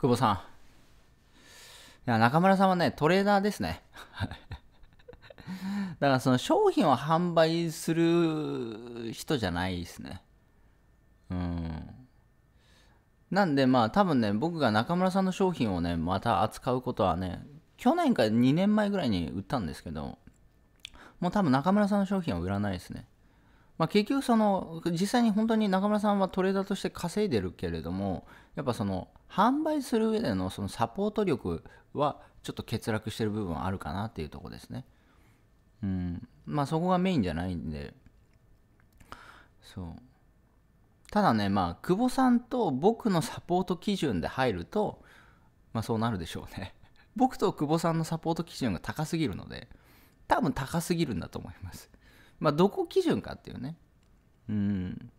久保さん。いや、中村さんはね、トレーダーですね。だからその商品を販売する人じゃないですね。うん。なんでまあ多分ね、僕が中村さんの商品をね、また扱うことはね、去年か2年前ぐらいに売ったんですけど、もう多分中村さんの商品は売らないですね。まあ、結局その実際に本当に中村さんはトレーダーとして稼いでるけれどもやっぱその販売する上でのそのサポート力はちょっと欠落してる部分はあるかなっていうとこですねうんまあそこがメインじゃないんでそうただねまあ久保さんと僕のサポート基準で入るとまあそうなるでしょうね 僕と久保さんのサポート基準が高すぎるので多分高すぎるんだと思いますまあ、どこ基準かっていうね。うん。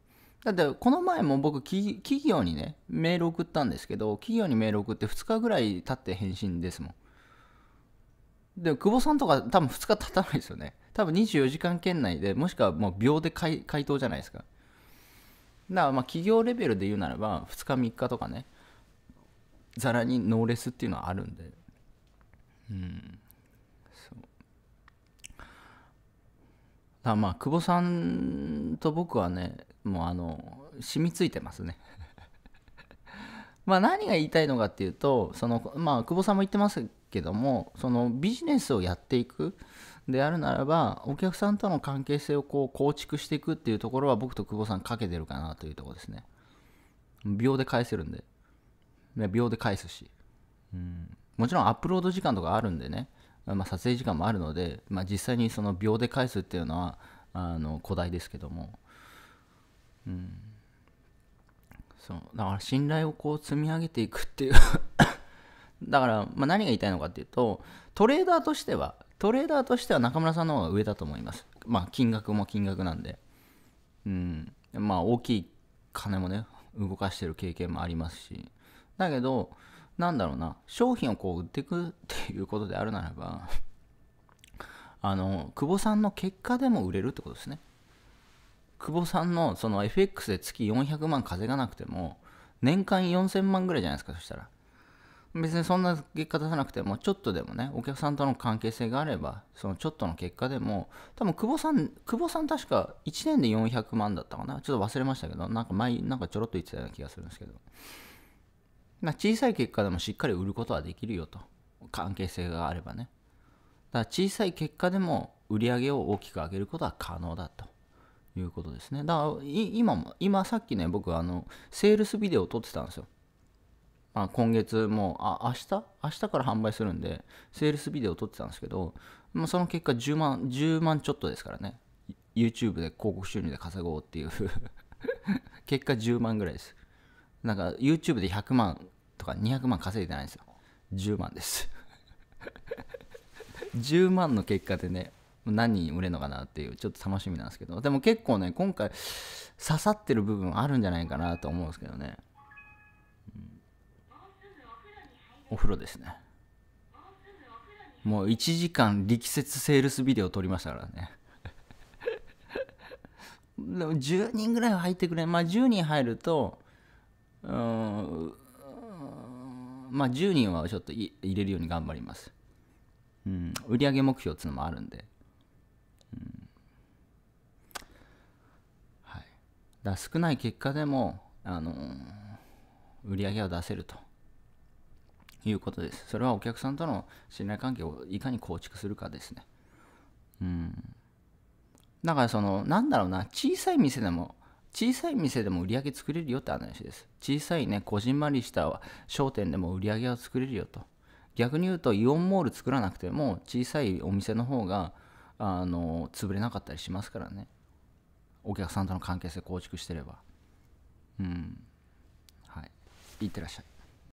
だってこの前も僕企業にねメール送ったんですけど企業にメール送って2日ぐらい経って返信ですもんで久保さんとか多分2日経たないですよね多分24時間圏内でもしくはもう秒で回答じゃないですかだからまあ企業レベルで言うならば2日3日とかねざらにノーレスっていうのはあるんでうんそうあまあ久保さんと僕はねもうあの染みついてますね まあ何が言いたいのかっていうとそのまあ久保さんも言ってますけどもそのビジネスをやっていくであるならばお客さんとの関係性をこう構築していくっていうところは僕と久保さんかけてるかなというところですね秒で返せるんで秒で返すし、うん、もちろんアップロード時間とかあるんでねまあ、撮影時間もあるので、まあ、実際にその秒で返すっていうのはあの古代ですけども、うん、そうだから信頼をこう積み上げていくっていう だから、まあ、何が言いたいのかっていうとトレーダーとしてはトレーダーとしては中村さんの方が上だと思いますまあ金額も金額なんでうんまあ大きい金もね動かしてる経験もありますしだけどなんだろうな、商品をこう売っていくっていうことであるならば、あの、久保さんの結果でも売れるってことですね。久保さんのその FX で月400万稼がなくても、年間4000万ぐらいじゃないですか、そしたら。別にそんな結果出さなくても、ちょっとでもね、お客さんとの関係性があれば、そのちょっとの結果でも、多分久保さん、久保さん確か1年で400万だったかな。ちょっと忘れましたけど、なんか前、なんかちょろっと言ってたような気がするんですけど。まあ、小さい結果でもしっかり売ることはできるよと関係性があればねだから小さい結果でも売り上げを大きく上げることは可能だということですねだから今も今さっきね僕あのセールスビデオを撮ってたんですよ、まあ、今月もうあ明日明日から販売するんでセールスビデオを撮ってたんですけどもうその結果10万10万ちょっとですからね YouTube で広告収入で稼ごうっていう 結果10万ぐらいですなんか YouTube で100万とか200万稼いでないんですよ10万です10 万の結果でね何人売れるのかなっていうちょっと楽しみなんですけどでも結構ね今回刺さってる部分あるんじゃないかなと思うんですけどね、うん、お風呂ですねもう1時間力説セールスビデオ撮りましたからね でも10人ぐらいは入ってくれまあ10人入るとうんまあ、10人はちょっと入れるように頑張ります。うん、売上目標っていうのもあるんで。うんはい、だ少ない結果でも、あのー、売り上げを出せるということです。それはお客さんとの信頼関係をいかに構築するかですね。うん、だからそのなんだろうな小さい店でも小さい店でも売り上げ作れるよって話です。小さいね、こじんまりした商店でも売り上げは作れるよと。逆に言うと、イオンモール作らなくても、小さいお店の方が、あの、潰れなかったりしますからね。お客さんとの関係性構築してれば。うん。はい。いってらっしゃい。